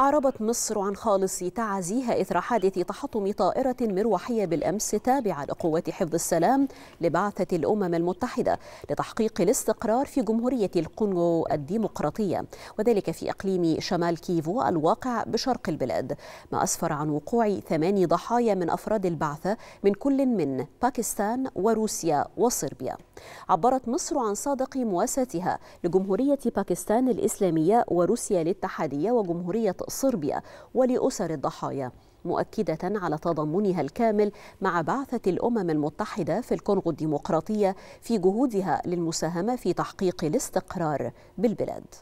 أعربت مصر عن خالص تعازيها إثر حادث تحطم طائرة مروحية بالأمس تابعة لقوات حفظ السلام لبعثة الأمم المتحدة لتحقيق الاستقرار في جمهورية الكونغو الديمقراطية وذلك في إقليم شمال كيفو الواقع بشرق البلاد ما أسفر عن وقوع ثماني ضحايا من أفراد البعثة من كل من باكستان وروسيا وصربيا عبرت مصر عن صادق مواساتها لجمهورية باكستان الإسلامية وروسيا الاتحادية وجمهورية صربيا ولأسر الضحايا مؤكدة على تضامنها الكامل مع بعثة الأمم المتحدة في الكونغو الديمقراطية في جهودها للمساهمة في تحقيق الاستقرار بالبلاد